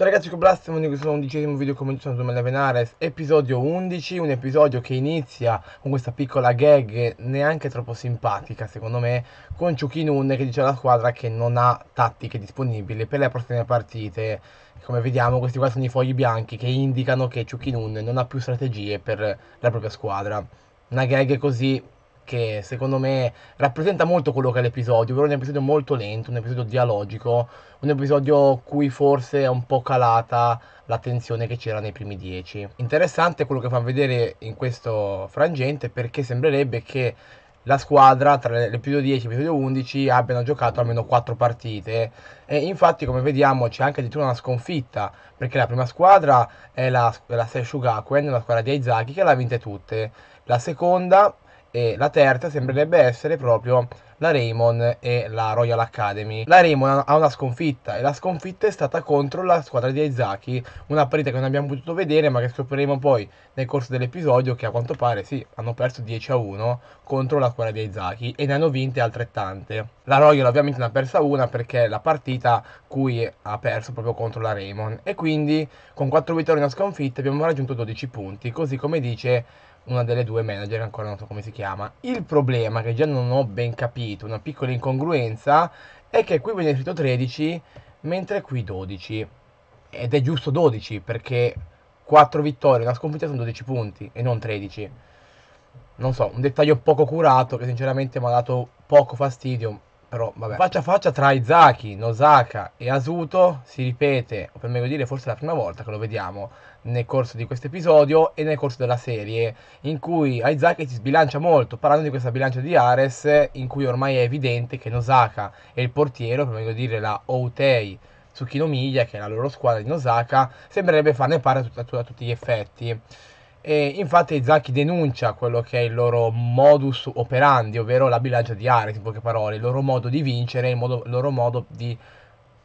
Ciao ragazzi, con ecco Blastiamo di questo undicesimo video come sono Domele Venares, episodio 11, un episodio che inizia con questa piccola gag neanche troppo simpatica secondo me, con Chukinun che dice alla squadra che non ha tattiche disponibili per le prossime partite. Come vediamo questi qua sono i fogli bianchi che indicano che Chukinun non ha più strategie per la propria squadra. Una gag così che secondo me rappresenta molto quello che è l'episodio, però è un episodio molto lento, un episodio dialogico, un episodio cui forse è un po' calata l'attenzione che c'era nei primi dieci. Interessante quello che fa vedere in questo frangente perché sembrerebbe che la squadra tra l'episodio 10 e l'episodio 11 abbiano giocato almeno 4 partite e infatti come vediamo c'è anche addirittura una sconfitta perché la prima squadra è la, la Seshugakuen, la squadra di Aizaki che l'ha vinte tutte la seconda e la terza sembrerebbe essere proprio la Raymond e la Royal Academy. La Raymond ha una sconfitta e la sconfitta è stata contro la squadra di Aizaki, una partita che non abbiamo potuto vedere ma che scopriremo poi nel corso dell'episodio che a quanto pare sì, hanno perso 10 a 1 contro la squadra di Aizaki e ne hanno vinte altrettante. La Royal ovviamente ne ha persa una perché è la partita cui ha perso proprio contro la Raymond e quindi con 4 vittorie e una sconfitta abbiamo raggiunto 12 punti, così come dice una delle due manager, ancora non so come si chiama. Il problema che già non ho ben capito capito una piccola incongruenza è che qui viene scritto 13 mentre qui 12 ed è giusto 12 perché 4 vittorie, una sconfitta sono 12 punti e non 13. Non so, un dettaglio poco curato che sinceramente mi ha dato poco fastidio, però vabbè. Faccia a faccia tra Izaki, Nosaka e Asuto si ripete, o per meglio dire forse è la prima volta che lo vediamo, nel corso di questo episodio e nel corso della serie, in cui Aizaki si sbilancia molto, parlando di questa bilancia di Ares, in cui ormai è evidente che Nosaka e il portiere, per meglio dire la Outei Tsukinomiya, che è la loro squadra di Nosaka, sembrerebbe farne parte a, a, a tutti gli effetti. E infatti Aizaki denuncia quello che è il loro modus operandi, ovvero la bilancia di Ares, in poche parole, il loro modo di vincere, il, modo, il loro modo di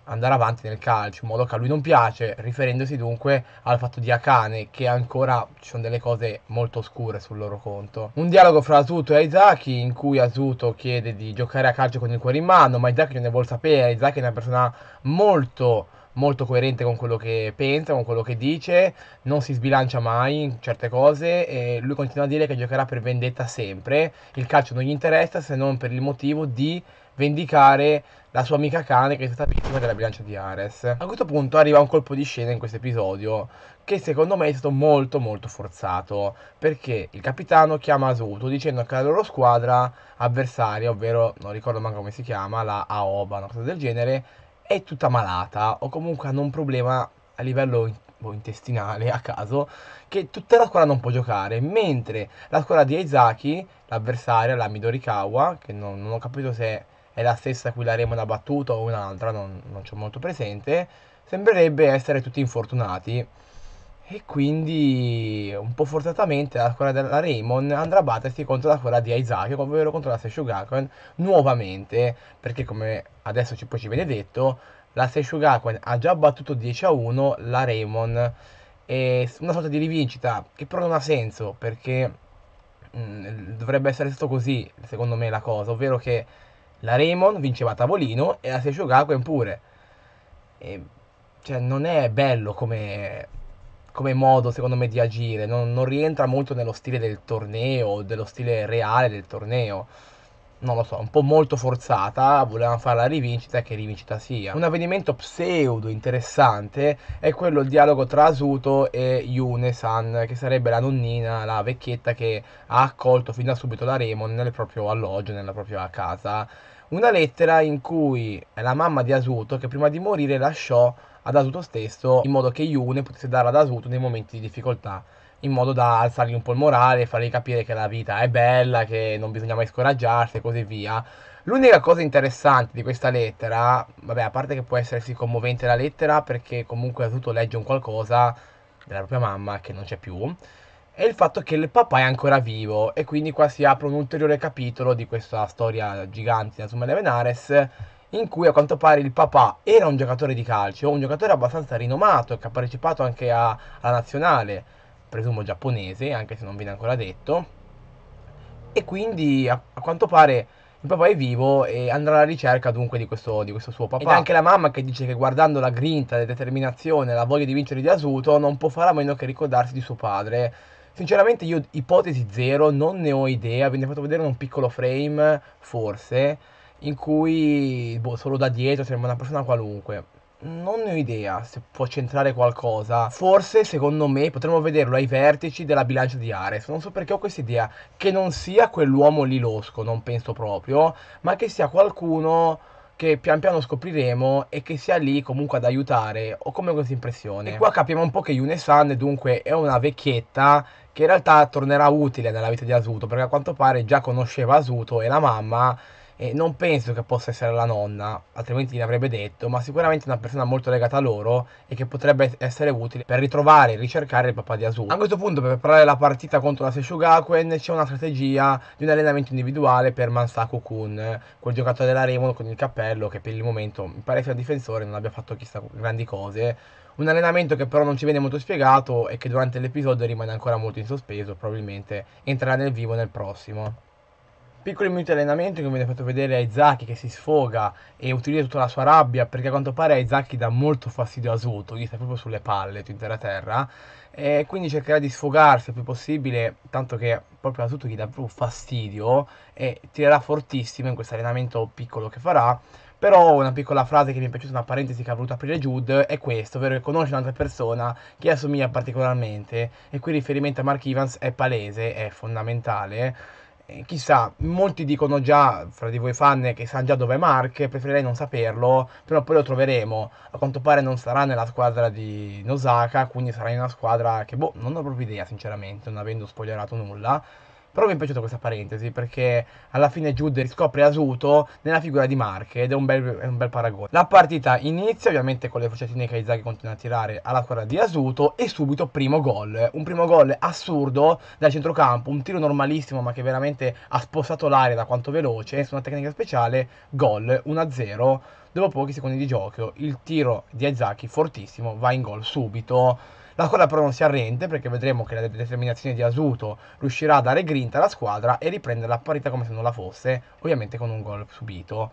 andare avanti nel calcio, in modo che a lui non piace, riferendosi dunque al fatto di Akane, che ancora ci sono delle cose molto oscure sul loro conto. Un dialogo fra Asuto e Aizaki, in cui Asuto chiede di giocare a calcio con il cuore in mano, ma Aizaki non ne vuole sapere, Aizaki è una persona molto molto coerente con quello che pensa, con quello che dice, non si sbilancia mai in certe cose e lui continua a dire che giocherà per vendetta sempre, il calcio non gli interessa se non per il motivo di vendicare la sua amica cane che è stata vittima della bilancia di Ares. A questo punto arriva un colpo di scena in questo episodio che secondo me è stato molto molto forzato perché il capitano chiama Asuto dicendo che la loro squadra avversaria, ovvero non ricordo manco come si chiama, la Aoba, una cosa del genere, è tutta malata o comunque hanno un problema a livello boh, intestinale a caso che tutta la squadra non può giocare mentre la squadra di Aizaki l'avversaria la Midorikawa che non, non ho capito se è la stessa a cui la Raymond ha battuto o un'altra non, non c'ho molto presente sembrerebbe essere tutti infortunati e quindi un po' forzatamente la squadra della Raymond andrà a battersi contro la squadra di Aizaki, ovvero contro la Seishugakuin nuovamente, perché come adesso ci, poi ci viene detto, la Seishugakuin ha già battuto 10 a 1 la Raymond, e una sorta di rivincita che però non ha senso, perché mh, mm, dovrebbe essere stato così, secondo me, la cosa, ovvero che la Raymond vinceva a tavolino e la Seishugakuin pure. E, cioè non è bello come come modo secondo me di agire, non, non rientra molto nello stile del torneo, dello stile reale del torneo non lo so, un po' molto forzata, volevano fare la rivincita che rivincita sia. Un avvenimento pseudo interessante è quello il dialogo tra Asuto e Yune-san, che sarebbe la nonnina, la vecchietta che ha accolto fin da subito la Raymond nel proprio alloggio, nella propria casa. Una lettera in cui è la mamma di Asuto, che prima di morire lasciò ad Asuto stesso in modo che Yune potesse dare ad Asuto nei momenti di difficoltà in modo da alzargli un po' il morale, fargli capire che la vita è bella, che non bisogna mai scoraggiarsi e così via. L'unica cosa interessante di questa lettera, vabbè, a parte che può essersi commovente la lettera perché comunque Asuto legge un qualcosa della propria mamma che non c'è più, è il fatto che il papà è ancora vivo e quindi qua si apre un ulteriore capitolo di questa storia gigante di Azuma Levenares in cui a quanto pare il papà era un giocatore di calcio, un giocatore abbastanza rinomato che ha partecipato anche a, alla nazionale, presumo giapponese, anche se non viene ancora detto, e quindi a, a quanto pare il papà è vivo e andrà alla ricerca dunque di questo, di questo, suo papà. E anche la mamma che dice che guardando la grinta, la determinazione, la voglia di vincere di Asuto, non può fare a meno che ricordarsi di suo padre. Sinceramente io ipotesi zero, non ne ho idea, vi ne ho fatto vedere un piccolo frame, forse in cui boh, solo da dietro sembra una persona qualunque. Non ne ho idea se può centrare qualcosa. Forse, secondo me, potremmo vederlo ai vertici della bilancia di Ares. Non so perché ho questa idea. Che non sia quell'uomo lì losco, non penso proprio, ma che sia qualcuno che pian piano scopriremo e che sia lì comunque ad aiutare. Ho come questa impressione. E qua capiamo un po' che Yune San dunque è una vecchietta che in realtà tornerà utile nella vita di Asuto, perché a quanto pare già conosceva Asuto e la mamma e non penso che possa essere la nonna, altrimenti gli l'avrebbe detto, ma sicuramente una persona molto legata a loro e che potrebbe essere utile per ritrovare e ricercare il papà di Asu. A questo punto, per preparare la partita contro la Seshugaken, c'è una strategia di un allenamento individuale per Mansaku Kun, quel giocatore della Raymond con il cappello che per il momento mi pare sia difensore, non abbia fatto chissà grandi cose. Un allenamento che però non ci viene molto spiegato e che durante l'episodio rimane ancora molto in sospeso, probabilmente entrerà nel vivo nel prossimo piccoli minuti di allenamento che mi avete fatto vedere Aizaki che si sfoga e utilizza tutta la sua rabbia perché a quanto pare Aizaki dà molto fastidio a Suto, gli sta proprio sulle palle tutta la terra e quindi cercherà di sfogarsi il più possibile tanto che proprio a Suto gli dà proprio fastidio e tirerà fortissimo in questo allenamento piccolo che farà però una piccola frase che mi è piaciuta, una parentesi che ha voluto aprire Jude è questa, ovvero che conosce un'altra persona che assomiglia particolarmente e qui il riferimento a Mark Evans è palese, è fondamentale eh, chissà, molti dicono già, fra di voi fan, che sa già dove è Mark, preferirei non saperlo, però poi lo troveremo. A quanto pare non sarà nella squadra di Nosaka, quindi sarà in una squadra che, boh, non ho proprio idea, sinceramente, non avendo spoilerato nulla. Però mi è piaciuta questa parentesi perché alla fine Jude riscopre Asuto nella figura di Mark ed è un bel, è un bel paragone. La partita inizia ovviamente con le frecciatine che Izaghi continua a tirare alla squadra di Asuto e subito primo gol. Un primo gol assurdo dal centrocampo, un tiro normalissimo ma che veramente ha spostato l'aria da quanto veloce, su una tecnica speciale, gol 1-0 dopo pochi secondi di gioco il tiro di Aizaki fortissimo va in gol subito. La squadra però non si arrende perché vedremo che la determinazione di Asuto riuscirà a dare grinta alla squadra e riprendere la parità come se non la fosse, ovviamente con un gol subito.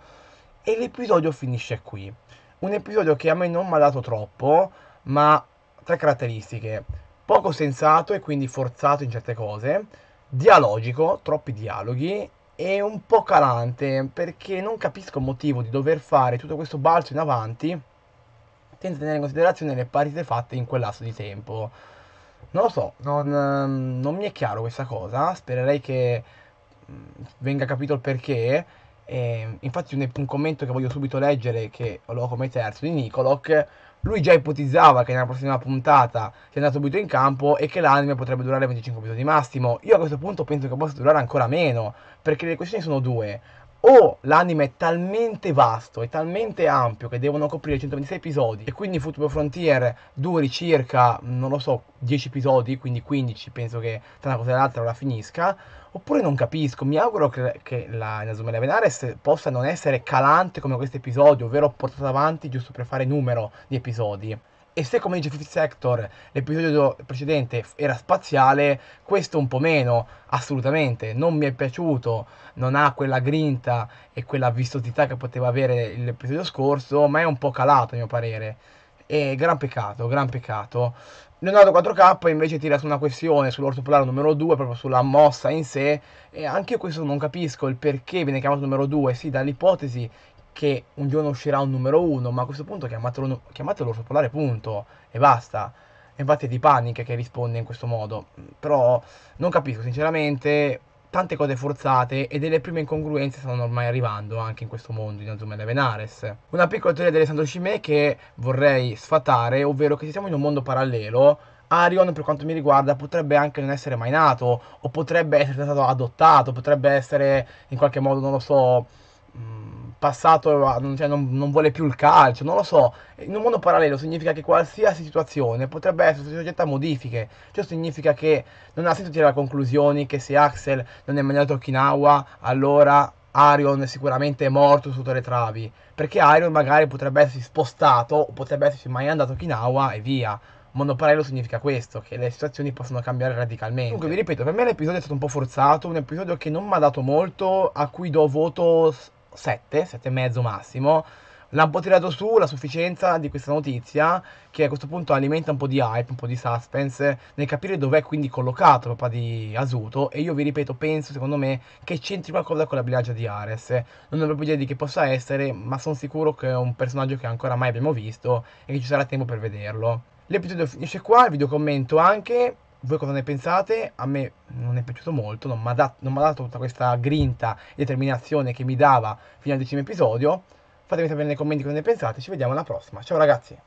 E l'episodio finisce qui. Un episodio che a me non mi ha dato troppo, ma tre caratteristiche. Poco sensato e quindi forzato in certe cose, dialogico, troppi dialoghi è un po' calante perché non capisco il motivo di dover fare tutto questo balzo in avanti senza tenere in considerazione le partite fatte in quel lasso di tempo. Non lo so, non, ehm, non mi è chiaro questa cosa, spererei che mm, venga capito il perché e ehm, infatti un, un, commento che voglio subito leggere, che ho come terzo, di Nicoloc, lui già ipotizzava che nella prossima puntata sia andato subito in campo e che l'anime potrebbe durare 25 minuti massimo. Io a questo punto penso che possa durare ancora meno, perché le questioni sono due o l'anime è talmente vasto e talmente ampio che devono coprire 126 episodi e quindi Football Frontier duri circa, non lo so, 10 episodi, quindi 15 penso che tra una cosa e l'altra la finisca, oppure non capisco, mi auguro che, che la Inazuma Levenares possa non essere calante come questo episodio, ovvero portata avanti giusto per fare numero di episodi. E se come dice Fifth Sector l'episodio precedente era spaziale, questo un po' meno, assolutamente. Non mi è piaciuto, non ha quella grinta e quella vistosità che poteva avere l'episodio scorso, ma è un po' calato a mio parere. E gran peccato, gran peccato. Leonardo 4K invece tira su una questione sull'orso polare numero 2, proprio sulla mossa in sé, e anche questo non capisco il perché viene chiamato numero 2, sì, dall'ipotesi che un giorno uscirà un numero 1, ma a questo punto chiamatelo, chiamatelo orso polare punto e basta. Infatti è di Panic che risponde in questo modo, però non capisco sinceramente tante cose forzate e delle prime incongruenze stanno ormai arrivando anche in questo mondo di Nazumela Venares. Una piccola teoria di Alessandro Cimè che vorrei sfatare, ovvero che se siamo in un mondo parallelo Arion per quanto mi riguarda potrebbe anche non essere mai nato o potrebbe essere stato adottato, potrebbe essere in qualche modo, non lo so, mh, mm, passato, cioè non, non, vuole più il calcio, non lo so. In un mondo parallelo significa che qualsiasi situazione potrebbe essere soggetta a modifiche. Ciò significa che non ha senso tirare conclusioni che se Axel non è a Okinawa, allora Arion è sicuramente morto sotto le travi. Perché Arion magari potrebbe essersi spostato o potrebbe essersi mai andato a Okinawa e via mondo parallelo significa questo, che le situazioni possono cambiare radicalmente. Comunque vi ripeto, per me l'episodio è stato un po' forzato, un episodio che non mi ha dato molto, a cui do voto 7, 7 e mezzo massimo, l'ha un po' tirato su la sufficienza di questa notizia che a questo punto alimenta un po' di hype, un po' di suspense nel capire dov'è quindi collocato il papà di Asuto e io vi ripeto, penso secondo me che c'entri qualcosa con la bilancia di Ares non ho proprio idea di che possa essere ma sono sicuro che è un personaggio che ancora mai abbiamo visto e che ci sarà tempo per vederlo l'episodio finisce qua, il video commento anche voi cosa ne pensate? A me non è piaciuto molto, non mi ha dat- dato tutta questa grinta e determinazione che mi dava fino al decimo episodio. Fatemi sapere nei commenti cosa ne pensate, ci vediamo alla prossima. Ciao ragazzi!